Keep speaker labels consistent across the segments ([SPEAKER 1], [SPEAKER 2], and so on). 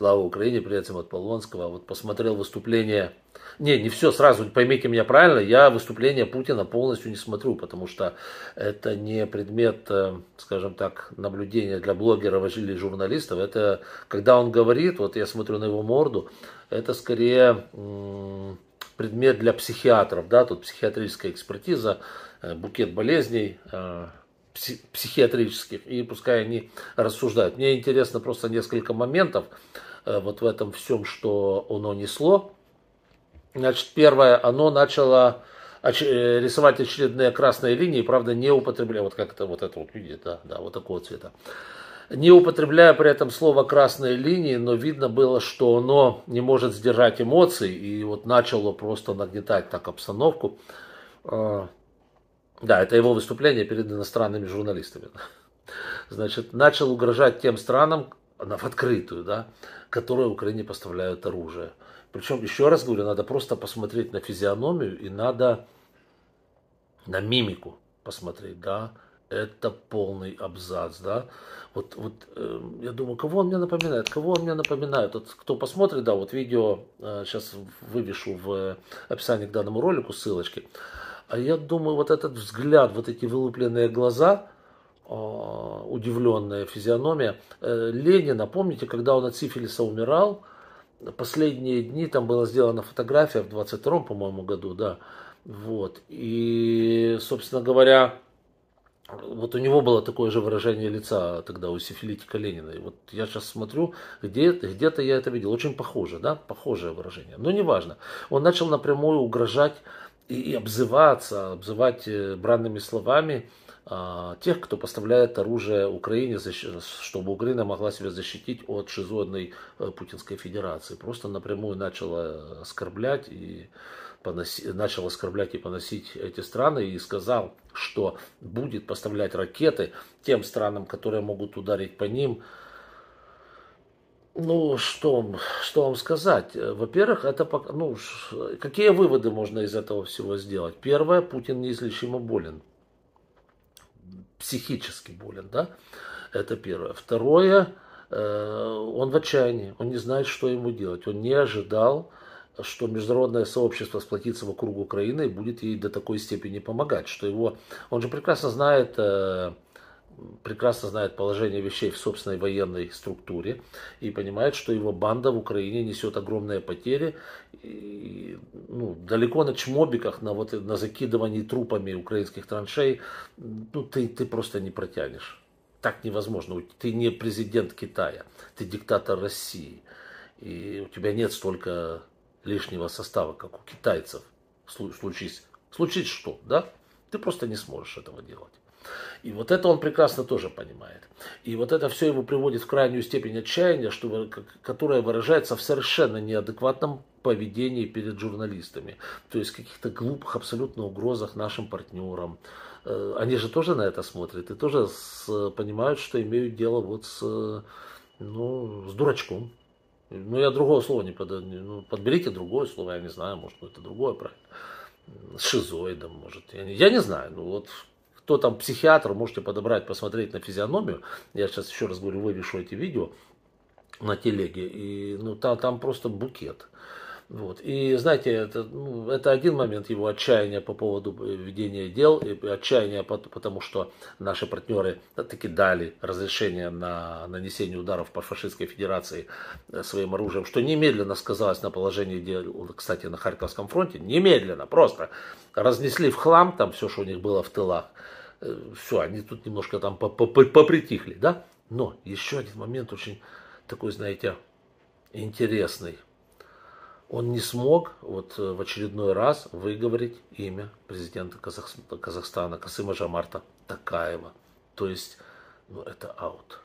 [SPEAKER 1] Слава Украине, привет всем от Полонского. Вот посмотрел выступление. Не, не все сразу, поймите меня правильно, я выступление Путина полностью не смотрю, потому что это не предмет, э, скажем так, наблюдения для блогеров или журналистов. Это когда он говорит, вот я смотрю на его морду, это скорее предмет для психиатров, да, тут психиатрическая экспертиза, э, букет болезней, э, психиатрических, и пускай они рассуждают. Мне интересно просто несколько моментов. Э, вот в этом всем, что оно несло. Значит, первое, оно начало э, рисовать очередные красные линии, правда, не употребляя, вот как это, вот это вот, видите, да, да, вот такого цвета. Не употребляя при этом слово «красные линии», но видно было, что оно не может сдержать эмоций, и вот начало просто нагнетать так обстановку. Э, да, это его выступление перед иностранными журналистами. Значит, начал угрожать тем странам, она в открытую, да, которая Украине поставляют оружие. Причем, еще раз говорю, надо просто посмотреть на физиономию и надо на мимику посмотреть, да, это полный абзац, да. Вот, вот э, я думаю, кого он мне напоминает, кого он мне напоминает. Вот кто посмотрит, да, вот видео э, сейчас вывешу в описании к данному ролику ссылочки. А я думаю, вот этот взгляд, вот эти вылупленные глаза – Э, удивленная физиономия. Э, Ленина, помните, когда он от сифилиса умирал, последние дни там была сделана фотография в 22-м, по-моему, году, да, вот, и, собственно говоря, вот у него было такое же выражение лица тогда у сифилитика Ленина. И вот я сейчас смотрю, где, где-то я это видел. Очень похоже, да, похожее выражение. Но неважно. Он начал напрямую угрожать и, и обзываться, обзывать э, бранными словами а, тех, кто поставляет оружие Украине, чтобы Украина могла себя защитить от шизодной э, Путинской Федерации. Просто напрямую начала оскорблять и поносить, начал оскорблять и поносить эти страны и сказал, что будет поставлять ракеты тем странам, которые могут ударить по ним. Ну, что, что вам сказать? Во-первых, это ну, какие выводы можно из этого всего сделать? Первое, Путин неизлечимо болен психически болен, да, это первое. Второе, э, он в отчаянии, он не знает, что ему делать, он не ожидал, что международное сообщество сплотится вокруг Украины и будет ей до такой степени помогать, что его, он же прекрасно знает э, прекрасно знает положение вещей в собственной военной структуре и понимает, что его банда в Украине несет огромные потери. И, ну, далеко на чмобиках, на, вот, на закидывании трупами украинских траншей, ну, ты, ты просто не протянешь. Так невозможно. Ты не президент Китая, ты диктатор России. И у тебя нет столько лишнего состава, как у китайцев. Случись, случись что, да? Ты просто не сможешь этого делать. И вот это он прекрасно тоже понимает. И вот это все его приводит в крайнюю степень отчаяния, что, которое выражается в совершенно неадекватном поведении перед журналистами. То есть каких-то глупых абсолютно угрозах нашим партнерам. Э, они же тоже на это смотрят и тоже с, понимают, что имеют дело вот с, ну, с дурачком. Ну, я другого слова не под... Ну, подберите другое слово, я не знаю, может, ну, это другое правильно. С шизоидом, может. Я не, я не знаю, ну вот кто там психиатр, можете подобрать, посмотреть на физиономию. Я сейчас еще раз говорю, вывешу эти видео на телеге. И ну, там, там просто букет. Вот. И знаете, это, ну, это один момент его отчаяния по поводу ведения дел, и отчаяния потому, что наши партнеры таки дали разрешение на нанесение ударов по фашистской федерации э, своим оружием, что немедленно сказалось на положении дел, кстати, на Харьковском фронте, немедленно, просто разнесли в хлам там все, что у них было в тылах, э, все, они тут немножко там попритихли, да? Но еще один момент очень такой, знаете, интересный – он не смог вот э, в очередной раз выговорить имя президента Казахстана Касыма Жамарта Такаева. То есть, ну это аут.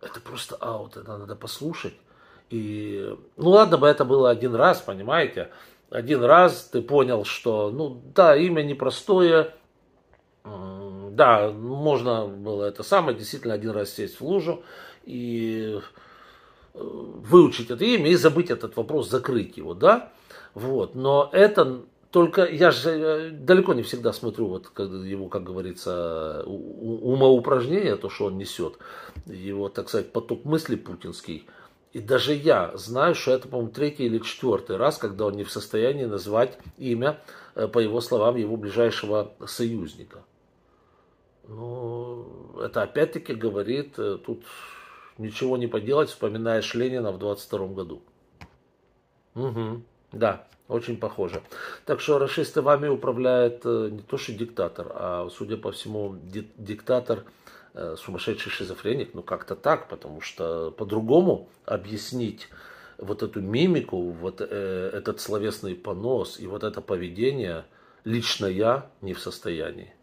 [SPEAKER 1] Это просто аут, это надо послушать. И, ну ладно бы это было один раз, понимаете. Один раз ты понял, что, ну да, имя непростое, да, можно было это самое, действительно, один раз сесть в лужу и Э, выучить это имя и забыть этот вопрос, закрыть его, да? Вот, но это только я же э, далеко не всегда смотрю вот когда его, как говорится, умоупражнение, то, что он несет, его, так сказать, поток мысли путинский. И даже я знаю, что это, по-моему, третий или четвертый раз, когда он не в состоянии назвать имя, э, по его словам, его ближайшего союзника. Ну, это опять-таки говорит, тут Ничего не поделать, вспоминаешь Ленина в 22 году. Угу, да, очень похоже. Так что расисты вами управляет э, не то что диктатор, а, судя по всему, диктатор э, сумасшедший шизофреник. Ну, как-то так, потому что по-другому объяснить вот эту мимику, вот э, этот словесный понос и вот это поведение лично я не в состоянии.